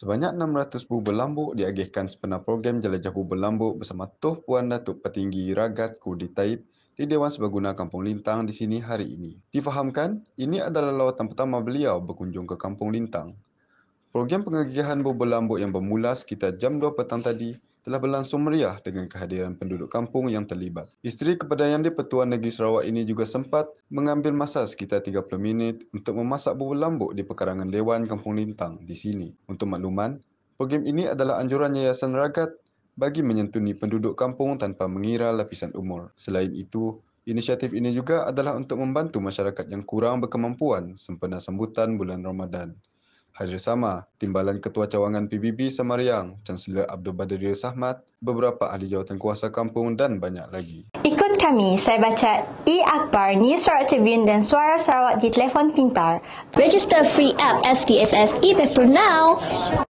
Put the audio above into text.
Sebanyak 600 bubur lambuk diagihkan sepenuh program jelajah bubur lambuk bersama Tuh Puan Datuk Petinggi Ragat Kudi Taib di Dewan Sebaguna Kampung Lintang di sini hari ini. Difahamkan, ini adalah lawatan pertama beliau berkunjung ke Kampung Lintang. Program pengagihan bubur lambuk yang bermula sekitar jam 2 petang tadi telah berlangsung meriah dengan kehadiran penduduk kampung yang terlibat. Isteri kepada Yang di-Pertua Negeri Sarawak ini juga sempat mengambil masa sekitar 30 minit untuk memasak bubur lambuk di pekarangan Dewan Kampung Lintang di sini. Untuk makluman, program ini adalah anjuran Yayasan Ragat bagi menyentuni penduduk kampung tanpa mengira lapisan umur. Selain itu, inisiatif ini juga adalah untuk membantu masyarakat yang kurang berkemampuan sempena sambutan bulan Ramadan. Hari sama, Timbalan Ketua Cawangan PBB Samariang, Chancellor Abdul Badri Sahmat, beberapa ahli jawatan kuasa kampung dan banyak lagi. Ikut kami, saya baca e-akbar, News Sarawak Tribune dan Suara Sarawak di telefon pintar. Register free app STSS e-paper now!